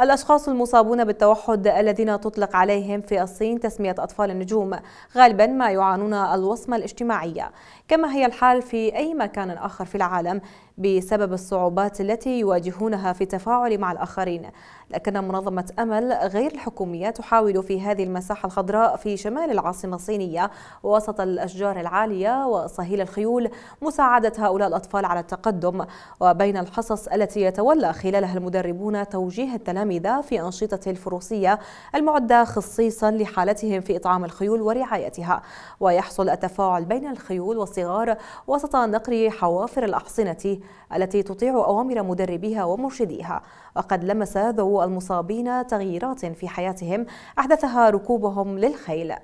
الأشخاص المصابون بالتوحد الذين تطلق عليهم في الصين تسمية أطفال النجوم غالبا ما يعانون الوصمة الاجتماعية كما هي الحال في أي مكان آخر في العالم بسبب الصعوبات التي يواجهونها في التفاعل مع الآخرين لكن منظمة أمل غير الحكومية تحاول في هذه المساحة الخضراء في شمال العاصمة الصينية وسط الأشجار العالية وصهيل الخيول مساعدة هؤلاء الأطفال على التقدم وبين الحصص التي يتولى خلالها المدربون توجيه التلاميذ المعتمدة في أنشطته الفروسية المعدة خصيصا لحالتهم في إطعام الخيول ورعايتها ويحصل التفاعل بين الخيول والصغار وسط نقر حوافر الأحصنة التي تطيع أوامر مدربيها ومرشديها وقد لمس ذو المصابين تغييرات في حياتهم أحدثها ركوبهم للخيل